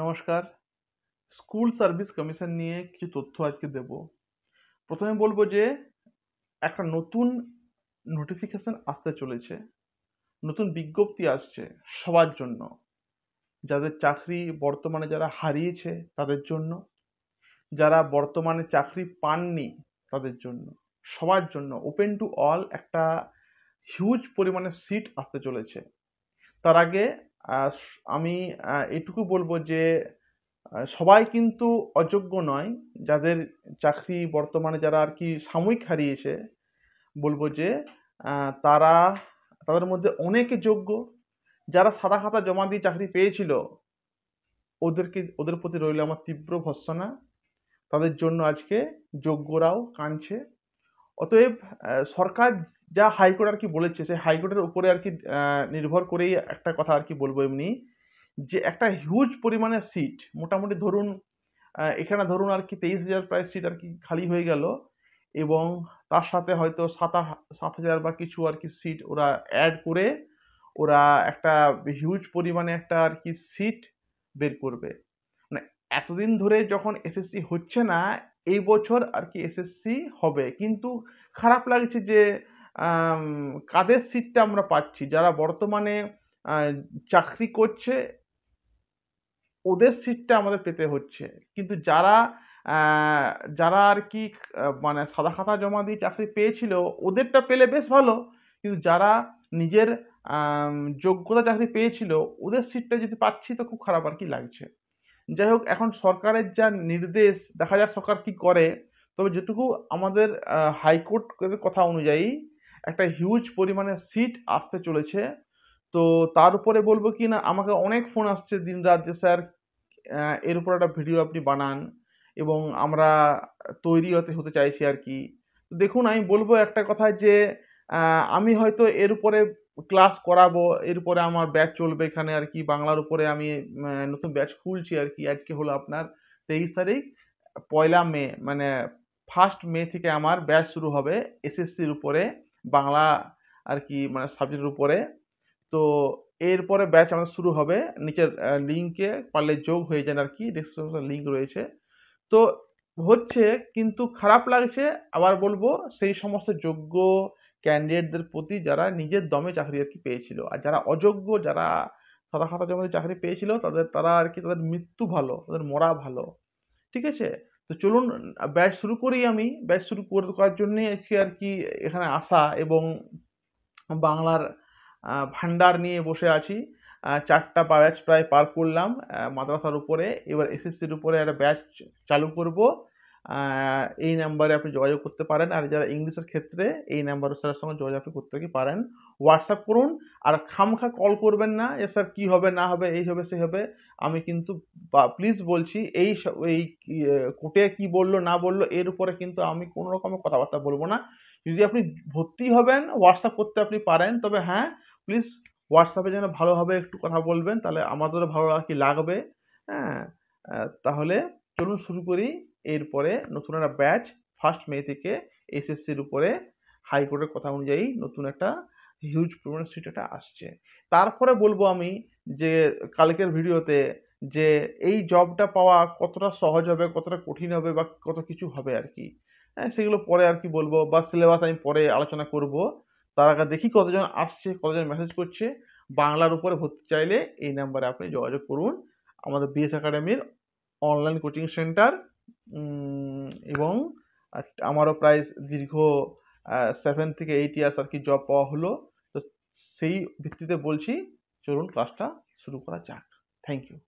নমস্কার school service commission নিয়ে কিছু তথ্য আজকে দেব প্রথমে বলবো যে একটা নতুন নোটিফিকেশন আসতে চলেছে নতুন বিজ্ঞপ্তি আসছে সবার জন্য যাদের চাকরি বর্তমানে যারা হারিয়েছে তাদের জন্য যারা বর্তমানে চাকরি পাননি তাদের জন্য সবার জন্য ওপেন টু অল একটা হিউজ পরিমাণে সিট আসতে চলেছে তার আগে আমি এটুকু বলবো যে সবাই কিন্তু অযোগ্য নয় যাদের চাকরি বর্তমানে যারা আর কি সাময়িক হারিয়েছে বলবো যে তারা তাদের মধ্যে অনেকে যোগ্য যারা সাদা খাতা জমা দিয়ে চাকরি পেয়েছিল ওদেরকে ওদের প্রতি রইল আমার তীব্র ভর্সনা তাদের জন্য আজকে যোগ্যরাও কাঁদছে অতএব সরকার যা হাইকোর্ট আর কি বলেছে সেই হাইকোর্টের উপরে আর কি নির্ভর করেই একটা কথা আর কি বলবো এমনি যে একটা হিউজ পরিমাণে সিট মোটামুটি ধরুন এখানে ধরুন আর কি তেইশ হাজার প্রায় সিট আর কি খালি হয়ে গেল এবং তার সাথে হয়তো সাত সাত হাজার বা কিছু আর কি সিট ওরা অ্যাড করে ওরা একটা হিউজ পরিমাণে একটা আর কি সিট বের করবে মানে এতদিন ধরে যখন এসএসসি হচ্ছে না এই বছর আর কি এসএসসি হবে কিন্তু খারাপ লাগছে যে কাদের সিটটা আমরা পাচ্ছি যারা বর্তমানে চাকরি করছে ওদের সিটটা আমাদের পেতে হচ্ছে কিন্তু যারা যারা আর কি মানে সাদা খাতা জমা দিয়ে চাকরি পেয়েছিল ওদেরটা পেলে বেশ ভালো কিন্তু যারা নিজের যোগ্যতা চাকরি পেয়েছিল ওদের সিটটা যদি পাচ্ছি তো খুব খারাপ আর কি লাগছে যাই হোক এখন সরকারের যা নির্দেশ দেখা যাক সরকার কি করে তবে যেটুকু আমাদের হাইকোর্ট কথা অনুযায়ী একটা হিউজ পরিমাণে সিট আসতে চলেছে তো তার উপরে বলবো কি না আমাকে অনেক ফোন আসছে দিন রাত যে স্যার এর উপর একটা ভিডিও আপনি বানান এবং আমরা তৈরি হতে হতে চাইছি আর কি দেখুন আমি বলবো একটা কথা যে আমি হয়তো এর উপরে ক্লাস করাবো এরপরে আমার ব্যাচ চলবে এখানে আর কি বাংলার উপরে আমি নতুন ব্যাচ খুলছি আর কি আজকে হলো আপনার তেইশ তারিখ পয়লা মে মানে ফার্স্ট মে থেকে আমার ব্যাচ শুরু হবে এসএসসির উপরে বাংলা আর কি মানে সাবজেক্টের উপরে তো এরপরে ব্যাচ আমাদের শুরু হবে নিচের লিঙ্কে পারলে যোগ হয়ে যান আর কি ডিসক্রিপশন লিঙ্ক রয়েছে তো হচ্ছে কিন্তু খারাপ লাগছে আবার বলবো সেই সমস্ত যোগ্য ক্যান্ডিডেটদের প্রতি যারা নিজের দমে চাকরি আর কি পেয়েছিল আর যারা অযোগ্য যারা সাদা খাতার মধ্যে চাকরি পেয়েছিল তাদের তারা আর কি তাদের মৃত্যু ভালো তাদের মরা ভালো ঠিক আছে তো চলুন ব্যাচ শুরু করি আমি ব্যাচ শুরু করার জন্যে আজকে আর কি এখানে আসা এবং বাংলার ভান্ডার নিয়ে বসে আছি চারটা ব্যাচ প্রায় পার করলাম মাদ্রাসার উপরে এবার এসএসসির উপরে একটা ব্যাচ চালু করব এই নাম্বারে আপনি যোগাযোগ করতে পারেন আর যারা ইংলিশের ক্ষেত্রে এই নাম্বার স্যারের সঙ্গে যোগাযোগ আপনি করতে কি পারেন হোয়াটসঅ্যাপ করুন আর খামখা কল করবেন না এ স্যার কী হবে না হবে এই হবে সে হবে আমি কিন্তু প্লিজ বলছি এই এই কোর্টে কি বললো না বললো এর উপরে কিন্তু আমি কোনো রকমের কথাবার্তা বলবো না যদি আপনি ভর্তি হবেন হোয়াটসঅ্যাপ করতে আপনি পারেন তবে হ্যাঁ প্লিজ হোয়াটসঅ্যাপে যেন ভালোভাবে একটু কথা বলবেন তাহলে আমাদেরও ভালো আর কি লাগবে হ্যাঁ তাহলে চলুন শুরু করি এরপরে নতুন একটা ব্যাচ ফার্স্ট মে থেকে এসএসসির উপরে হাইকোর্টের কথা অনুযায়ী নতুন একটা হিউজ প্রমাণের সিট এটা আসছে তারপরে বলবো আমি যে কালকের ভিডিওতে যে এই জবটা পাওয়া কতটা সহজ হবে কতটা কঠিন হবে বা কত কিছু হবে আর কি হ্যাঁ সেগুলো পরে আর কি বলবো বা সিলেবাস আমি পরে আলোচনা করব তার আগে দেখি কতজন আসছে কতজন মেসেজ করছে বাংলার উপরে ভর্তি চাইলে এই নাম্বারে আপনি যোগাযোগ করুন আমাদের বিএস একাডেমির অনলাইন কোচিং সেন্টার এবং আমারও প্রায় দীর্ঘ সেভেন থেকে এইট ইয়ার্স আর কি জব পাওয়া হলো তো সেই ভিত্তিতে বলছি চলুন ক্লাসটা শুরু করা যাক থ্যাংক ইউ